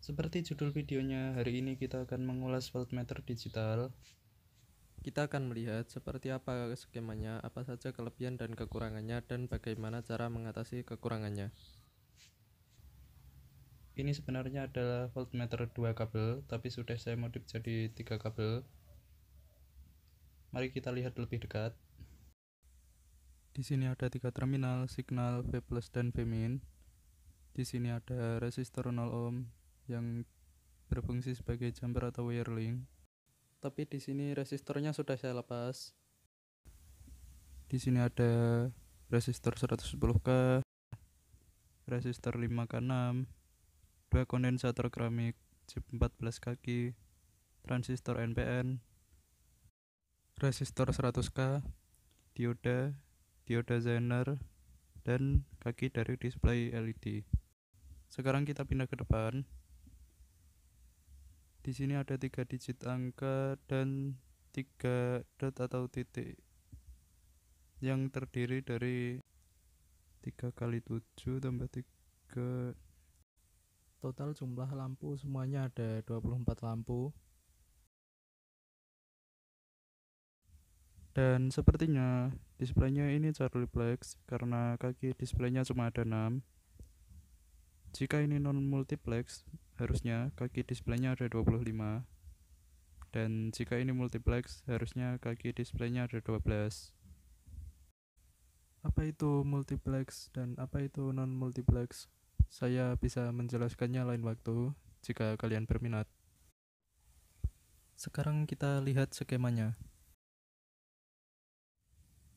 Seperti judul videonya, hari ini kita akan mengulas voltmeter digital. Kita akan melihat seperti apa skemanya, apa saja kelebihan dan kekurangannya, dan bagaimana cara mengatasi kekurangannya. Ini sebenarnya adalah voltmeter 2 kabel, tapi sudah saya modif jadi 3 kabel. Mari kita lihat lebih dekat. Di sini ada tiga terminal, signal V dan V Di sini ada resistor 0 ohm, yang berfungsi sebagai jumper atau wireling. Tapi di sini resistornya sudah saya lepas. Di sini ada resistor 110K, resistor 5K6, dua kondensator keramik, chip 14 kaki, transistor NPN, resistor 100K, dioda, dioda zener, dan kaki dari display LED. Sekarang kita pindah ke depan. Di sini ada tiga digit angka dan tiga dot atau titik yang terdiri dari tiga kali tujuh tambah tiga. total jumlah lampu semuanya ada 24 lampu dan sepertinya displaynya ini Charlie Black karena kaki displaynya cuma ada 6 jika ini non multiplex harusnya kaki displaynya ada 25 dan jika ini multiplex harusnya kaki displaynya ada 12 apa itu multiplex dan apa itu non multiplex saya bisa menjelaskannya lain waktu jika kalian berminat sekarang kita lihat skemanya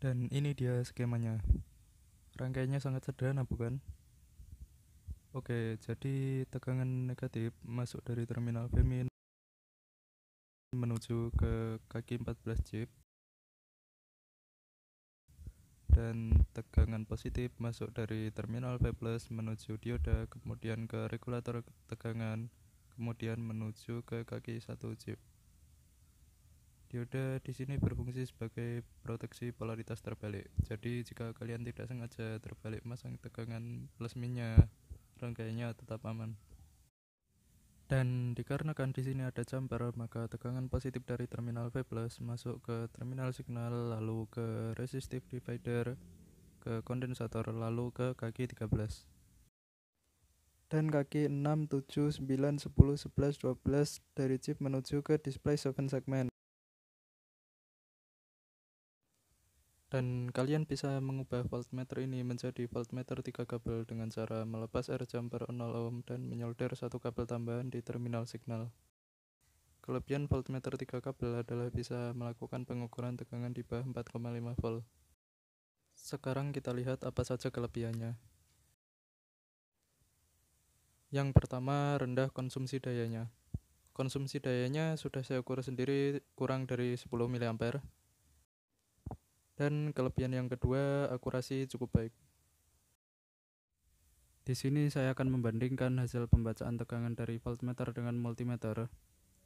dan ini dia skemanya rangkaiannya sangat sederhana bukan Oke, jadi tegangan negatif masuk dari terminal Femin menuju ke kaki 14 chip, dan tegangan positif masuk dari terminal V+ menuju dioda, kemudian ke regulator tegangan, kemudian menuju ke kaki 1 chip. Dioda di sini berfungsi sebagai proteksi polaritas terbalik. Jadi jika kalian tidak sengaja terbalik masang tegangan plus minnya, dan Ranggainya tetap aman. Dan dikarenakan di sini ada jumper, maka tegangan positif dari terminal V+ masuk ke terminal signal, lalu ke resistive divider, ke kondensator, lalu ke kaki 13 dan kaki 6, 7, 9, 10, 11, 12 dari chip menuju ke display 7 segment. dan kalian bisa mengubah voltmeter ini menjadi voltmeter 3 kabel dengan cara melepas air jumper 0 ohm dan menyolder satu kabel tambahan di terminal signal. Kelebihan voltmeter 3 kabel adalah bisa melakukan pengukuran tegangan di bawah 4,5 volt. Sekarang kita lihat apa saja kelebihannya. Yang pertama, rendah konsumsi dayanya. Konsumsi dayanya sudah saya ukur sendiri kurang dari 10 mA. Dan kelebihan yang kedua, akurasi cukup baik. Di sini saya akan membandingkan hasil pembacaan tegangan dari voltmeter dengan multimeter.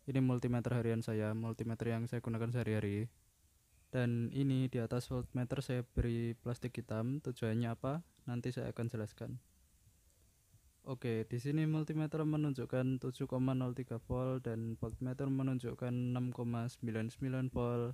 Ini multimeter harian saya, multimeter yang saya gunakan sehari-hari. Dan ini di atas voltmeter saya beri plastik hitam, tujuannya apa? Nanti saya akan jelaskan. Oke, di sini multimeter menunjukkan 7,03 volt dan voltmeter menunjukkan 6,99 volt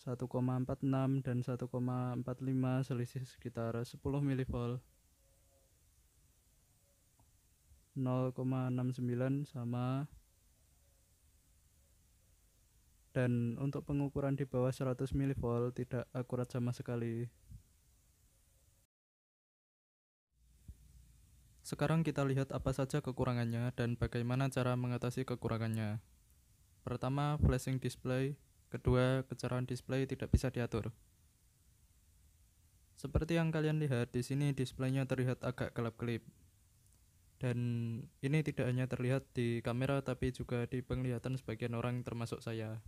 1,46 dan 1,45 selisih sekitar 10 milivolt 0,69 sama dan untuk pengukuran di bawah 100 milivolt tidak akurat sama sekali Sekarang kita lihat apa saja kekurangannya dan bagaimana cara mengatasi kekurangannya Pertama, flashing display Kedua, kecerahan display tidak bisa diatur. Seperti yang kalian lihat, di sini displaynya terlihat agak gelap kelip Dan ini tidak hanya terlihat di kamera, tapi juga di penglihatan sebagian orang termasuk saya.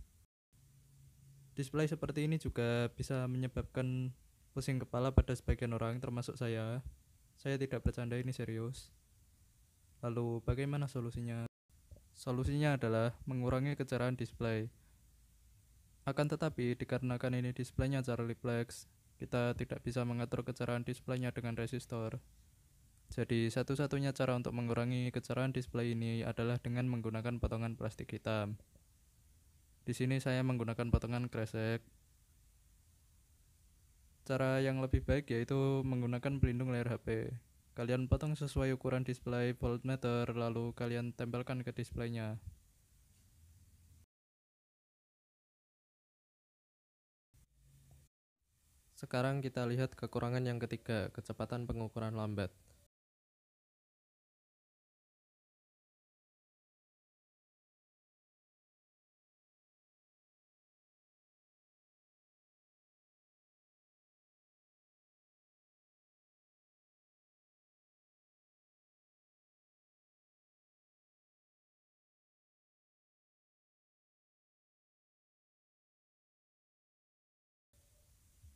Display seperti ini juga bisa menyebabkan pusing kepala pada sebagian orang termasuk saya. Saya tidak bercanda ini serius. Lalu bagaimana solusinya? Solusinya adalah mengurangi kecerahan display. Akan tetapi, dikarenakan ini displaynya secara refleks, kita tidak bisa mengatur kecerahan displaynya dengan resistor. Jadi, satu-satunya cara untuk mengurangi kecerahan display ini adalah dengan menggunakan potongan plastik hitam. Di sini saya menggunakan potongan kresek. Cara yang lebih baik yaitu menggunakan pelindung layar HP. Kalian potong sesuai ukuran display voltmeter lalu kalian tempelkan ke displaynya. Sekarang kita lihat kekurangan yang ketiga, kecepatan pengukuran lambat.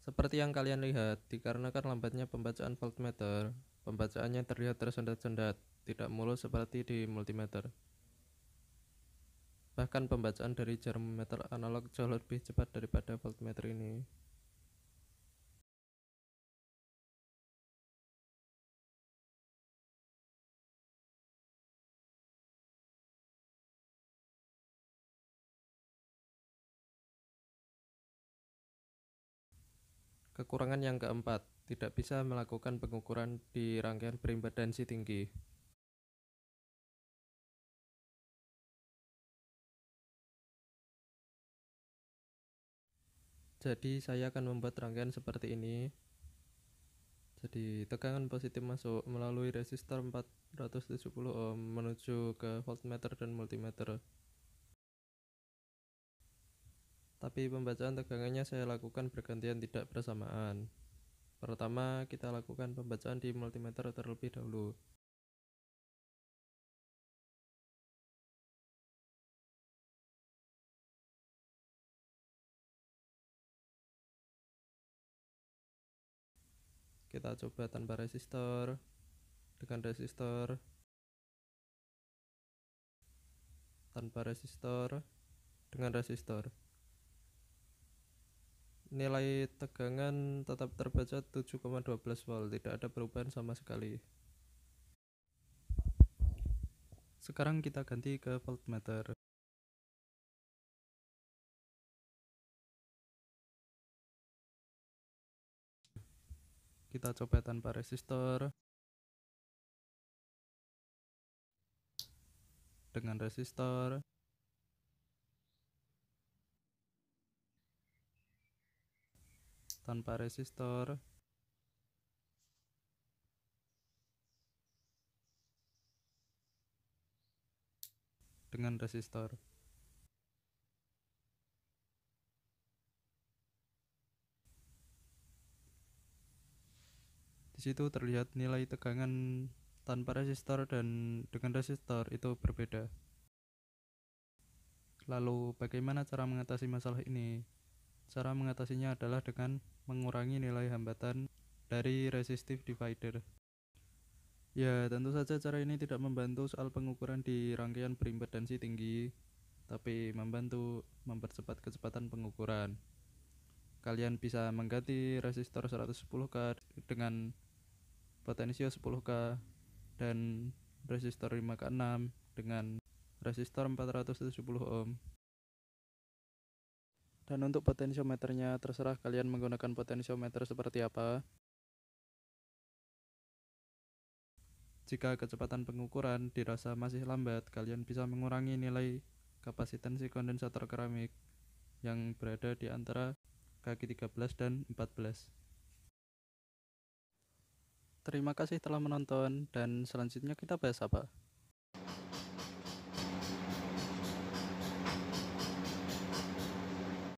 Seperti yang kalian lihat, dikarenakan lambatnya pembacaan voltmeter, pembacaannya terlihat tersendat-sendat, tidak mulus seperti di multimeter. Bahkan pembacaan dari jermometer analog jauh lebih cepat daripada voltmeter ini. Kekurangan yang keempat, tidak bisa melakukan pengukuran di rangkaian berimpedansi tinggi. Jadi saya akan membuat rangkaian seperti ini. Jadi tegangan positif masuk melalui resistor 470 ohm menuju ke voltmeter dan multimeter tapi pembacaan tegangannya saya lakukan bergantian tidak bersamaan. Pertama, kita lakukan pembacaan di multimeter terlebih dahulu. Kita coba tanpa resistor, dengan resistor, tanpa resistor, dengan resistor nilai tegangan tetap terbaca 7,12 volt tidak ada perubahan sama sekali sekarang kita ganti ke voltmeter kita coba tanpa resistor dengan resistor tanpa resistor dengan resistor di situ terlihat nilai tegangan tanpa resistor dan dengan resistor itu berbeda Lalu, bagaimana cara mengatasi masalah ini? Cara mengatasinya adalah dengan mengurangi nilai hambatan dari resistive divider. Ya, tentu saja cara ini tidak membantu soal pengukuran di rangkaian berimpedansi tinggi, tapi membantu mempercepat kecepatan pengukuran. Kalian bisa mengganti resistor 110K dengan potensio 10K dan resistor 5K6 dengan resistor 470 ohm dan untuk potensiometernya terserah kalian menggunakan potensiometer seperti apa. Jika kecepatan pengukuran dirasa masih lambat, kalian bisa mengurangi nilai kapasitansi kondensator keramik yang berada di antara kaki 13 dan 14. Terima kasih telah menonton dan selanjutnya kita bahas apa?